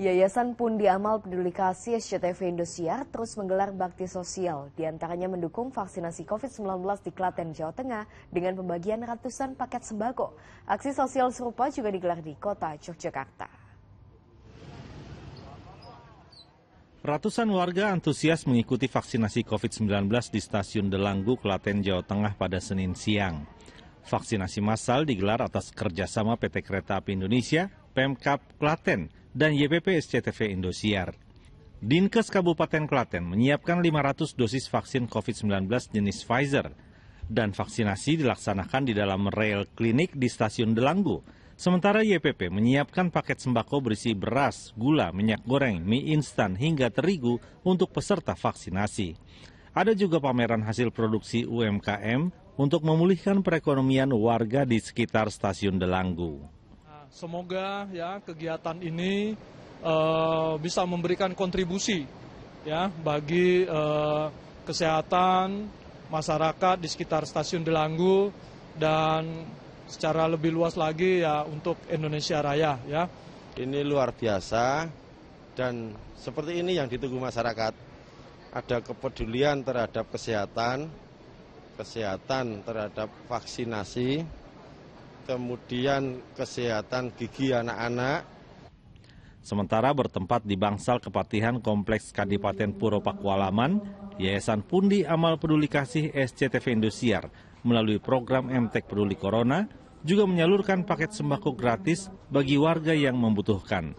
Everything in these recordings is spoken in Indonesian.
Yayasan Pundi Amal Peduli Kasih SCTV Indosiar terus menggelar bakti sosial, diantaranya mendukung vaksinasi COVID-19 di Klaten, Jawa Tengah dengan pembagian ratusan paket sembako. Aksi sosial serupa juga digelar di kota Yogyakarta. Ratusan warga antusias mengikuti vaksinasi COVID-19 di stasiun Delanggu, Klaten, Jawa Tengah pada Senin siang. Vaksinasi massal digelar atas kerjasama PT Kereta Api Indonesia, Pemkap Klaten, dan YPP SCTV Indosiar. Dinkes Kabupaten Klaten menyiapkan 500 dosis vaksin COVID-19 jenis Pfizer dan vaksinasi dilaksanakan di dalam Rail klinik di stasiun Delanggu. Sementara YPP menyiapkan paket sembako berisi beras, gula, minyak goreng, mie instan hingga terigu untuk peserta vaksinasi. Ada juga pameran hasil produksi UMKM untuk memulihkan perekonomian warga di sekitar stasiun Delanggu. Semoga ya kegiatan ini uh, bisa memberikan kontribusi ya bagi uh, kesehatan masyarakat di sekitar Stasiun Delanggu dan secara lebih luas lagi ya untuk Indonesia Raya ya. Ini luar biasa dan seperti ini yang ditunggu masyarakat. Ada kepedulian terhadap kesehatan, kesehatan terhadap vaksinasi, kemudian kesehatan gigi anak-anak. Sementara bertempat di Bangsal Kepatihan Kompleks Kadipaten Puro Pakualaman, Yayasan Pundi Amal Peduli Kasih SCTV Indosiar melalui program MTek Peduli Corona juga menyalurkan paket sembako gratis bagi warga yang membutuhkan.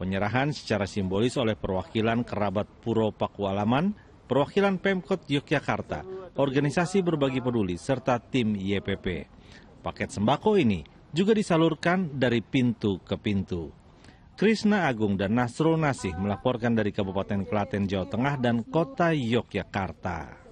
Penyerahan secara simbolis oleh perwakilan kerabat Puro Pakualaman, perwakilan Pemkot Yogyakarta, organisasi berbagi peduli, serta tim YPP. Paket sembako ini juga disalurkan dari pintu ke pintu. Krisna Agung dan Nasrul Nasih melaporkan dari Kabupaten Klaten, Jawa Tengah dan Kota Yogyakarta.